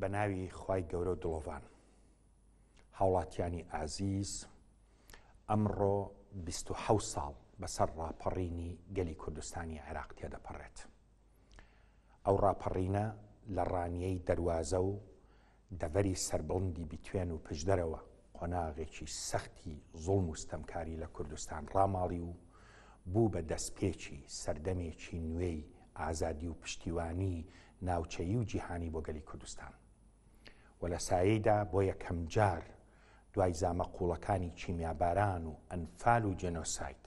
بە ناوی خی گەورە و دڵۆڤان هاوڵاتیانی ئازیز ئەمڕۆ 26 ساڵ بەسەر ڕاپەڕینی گەلی کوردستانی عێراق تێدەپەڕێت ئەو ڕاپەڕینە لە ڕانیەی دەواازە و دەڤری سربڵندی بتوێن و پشدەرەوە قۆناغێکی سەختی زڵم و ستەمکاری لە کوردستان ڕاماڵی و بوو بە دەستپێکی سەردەمێکی نوێی ئازادی و پشتیوانی ناوچەیی و جیهانی بۆ گەلی کوردستان و لە سایەیدا بۆ یەکەم جار دوای زامە قوڵەکانی چیمیاباران و ئەنفال و جەنۆسایت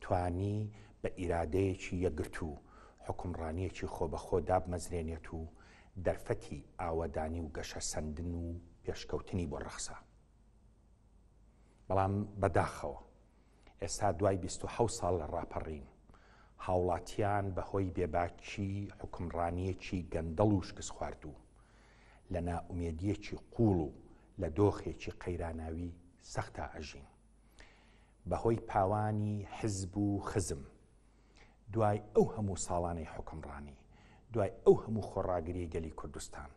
توانی بە ئیرادەیەکی یەگرتو حکمڕانیەکی خۆبەخۆ دابمەزرێنێت و دەرفەتی ئاوەدانی و گەشە سندن و پێشکەوتنی بۆ ڕەخسا بەڵام بەداخەوە ئێستا دوای 26 ساڵ لە ڕاپەڕین هاوڵاتیان بەهۆی بێباکی حکمڕانیەکی گەندەڵ و شکست خواردوو لە ناومێدیەکی قوڵ و لە دۆخێکی قەیراناوی سەختە ئەژین بەهۆی پاوانی حزب و خزم دوای ئەو هەموو ساڵانەی حکمڕانی دوای ئەو هەموو خۆڕاگری گەلی کوردستان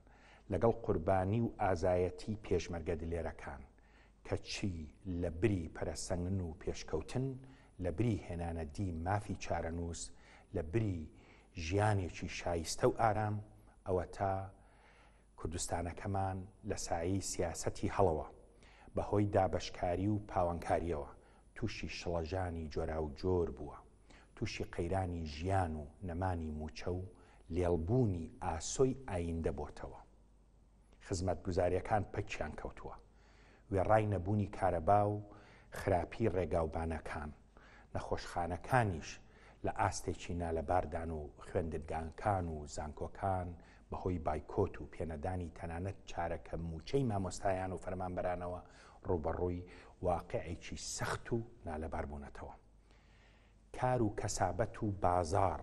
لەگەڵ قوربانی و ئازایەتی پێشمەرگە دلێرەکان کە چی لە بری پەرەسەنگن و پێشکەوتن لە بری هێنانە دی مافی چارەنووس لە بری ژیانێکی شایستە و ئارام ئەوە تا کوردستانەکەمان لە سایی سیاسەتی هەڵەوە بەهۆی دابشکاری و پاوەنکاریەوە تووشی شڵەژانی جۆرا و جۆر بووە تووشی قەیرانی ژیان و نەمانی موچە و لێڵبوونی ئاسۆی ئایندە بۆتەوە خزمەت گوزاریەکان پەکیان کەوتووە وێڕای نەبوونی کارەبا و خراپی ڕێگاوبانەکان نەخۆشخانەکانیش لە ئاستێکی نالەباردان و خوێندگانکان و زانکۆکان بەهۆی بایکۆت و پێنەدانی تەنانەت چارەکە موچەی مامۆستایان و فەرمانبەرانەوە ڕوبەڕووی واقعێکی سەخت و نالەبار بوونەتەوە. کار و کەسابەت و بازار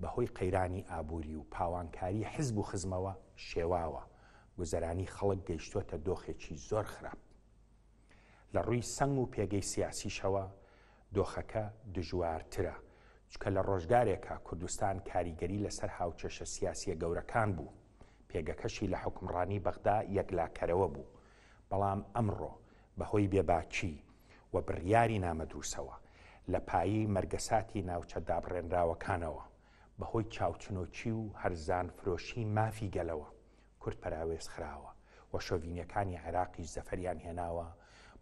بەهۆی قەیرانی ئابووری و پاوانکاری حزب و خزمەوە شێواوە گوزەرانی خەڵک گەیشتوتە دۆخێکی زۆر خراپ. لە ڕووی سنگ و پێگەی سیاسیشەوە دۆخەکە دژوارترە چکە لە ڕۆژگارێکە کوردستان کاریگەری لەسەر هاوچەشە سیاسیە گەورەکان بوو. پێگەکەشی لە حکمڕانی بەغدا یەکلاکەرەوە بوو بەڵام ئەمڕۆ بەهۆی بێباچی و بڕیاری نامەدرووسەوە لە پایی مەرگەساتی ناوچە دابڕێنراوەکانەوە بەهۆی چاوچنۆچی و هەرزان فرۆشی مافی گەلەوە کورت پراوێز خراوە و شۆڤینیەکانی عێراقی زەفەریان هێناوە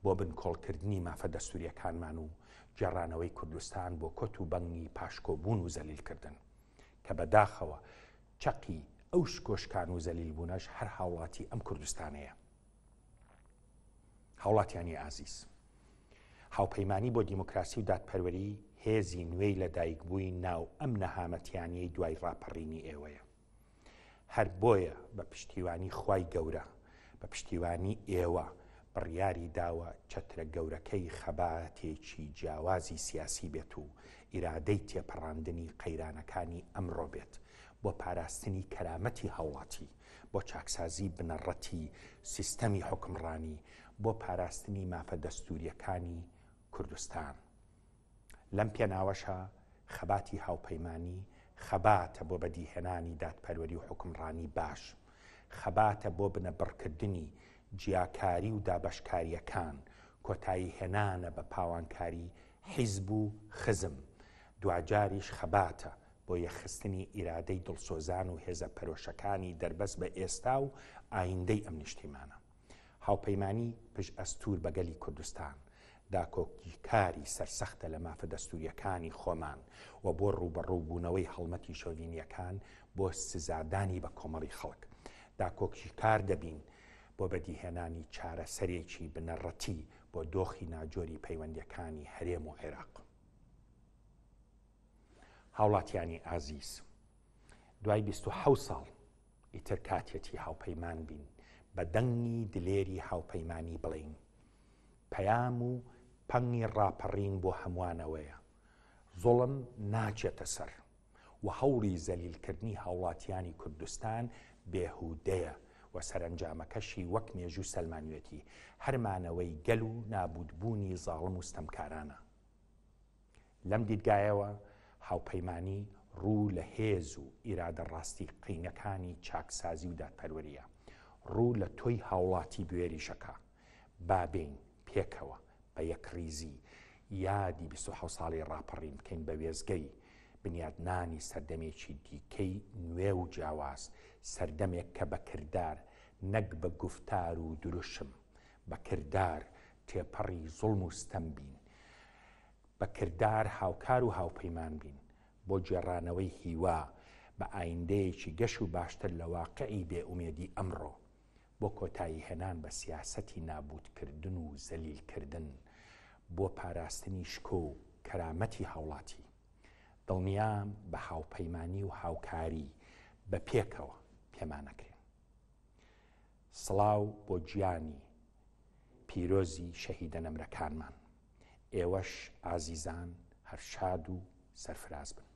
بۆ بنکۆڵکردنی مافە دەستوریەکانمان و جێڕانەوەی کوردستان بۆ کۆت و بەنگی پاشکۆبوون و زەلیلکردن کە بەداخەوە چەقی ئەو شکۆشکان و زەلیل بوونەش هەر هاوڵاتی ئەم کوردستانەیە هاوڵاتیانی ئازیز هاوپەیمانی بۆ دیموکراسی و دادپەروەری هێزی نوێی لەدایک بووی ناو ئەم نەهامەتیانی دوای ڕاپەڕینی ئێوەیە هەر بۆیە بە پشتیوانی خی گەورە بە پشتیوانی ئێوە بڕیاری داوە چترە گەورەکەی خەباتێکی جیاوازی سیاسی بێت و ئیرادەی تێپەڕاندنی قەیرانەکانی ئەمڕۆ بێت بۆ پاراستنی کەرامەتی هەوڵاتی بۆ چاکسازی بنەڕەتی سیستەمی حکمڕانی بۆ پاراستنی مافە دەستوریەکانی کوردستان. لەم پێناوەشە خەباتی هاوپەیمانانی خەباتە بۆ بەدیهێنانی دادپەروەری و حکمڕانی باش، خەباتە بۆ بنەبڕکردنی جیاکاری و دابشکاریەکان کۆتایی هێنانە بە پاوانکاری حیزب و خزم، دوجاریش خەباتە بۆ یەخستنی ئیرادەی دڵسۆزان و هێزە پەرۆشەکانی دەربەست بە ئێستا و ئایندەی ئەم نیشتیمانە هاوپەیمانی پش ئەستور بەگەلی کوردستان داکۆکی کاری سەرسەختە لە مافە دەستوریەکانی خۆمان و بۆ ڕوبەڕووبوونەوەی هەڵمەتی شۆڤینیەکان بۆ سزادانی بە کۆمەڵی خەڵک داکۆکی کار دەبین بۆ بەدیهێنانی چارەسەرێکی بنەڕەتی بۆ دۆخی ناجۆری پەیوەندیەکانی هەرێم و عێراق. هاوڵاتیانی ئازیز دوای 26 ساڵ ئیتر کاتێتی هاوپەیمان بین بە دەنگی دلێری هاوپەیمانی بڵین پەیام و پەنگی ڕاپەڕین بۆ هەموانەوەیە زۆڵم ناچێتە سەر و هەوڵی زەلیلکردنی هاوڵاتیانی کوردستان بێهودەیە و سەرنجامەکەشی وەک مێژوو سلمانوێتی هەرمانەوەی گەل و نابودبوونی زاڵم و ستەمکارانە لەم دیدگایەوە هاوپەیمانی ڕوو لە هێز و ئیرادە ڕاستی قینەکانی چاکسازی و دادپەروەریە ڕوو لە تۆی هاوڵاتی بێریشەکە بابین پێکەوە بە یەکریزی یادی 26 ساڵی ڕاپەڕین بکەین بە وێزگەی بنیادنانی سەردەمێکی دیکەی نوێ و جیاواز سەردەمێک کە بەکردار نەک بە گفتار و دروشم بەکردار تێپەڕی زڵم و ستەمبین بە کردار هاوکار و هاوپەیمان بین بۆ جێڕانەوەی هیوا بە ئایندەیەکی گەش و باشتر لە واقعی بێئومێدی ئەمڕۆ بۆ کۆتایی هێنان بە سیاسەتی نابودکردن و زەلیلکردن بۆ پاراستنی شکۆ و کەرامەتی هاوڵاتی دڵنیام بە هاوپەیمانی و هاوکاری بە پێکەوە پێمانەکرێن سڵاو بۆ گیانی پیرۆزی شەهیدە نەمرەکانمان ئێوەش ئازیزان هەر شاد و سەرفراز بن